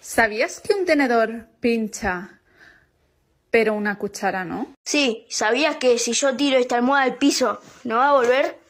¿Sabías que un tenedor pincha, pero una cuchara no? Sí, ¿sabías que si yo tiro esta almohada al piso, no va a volver?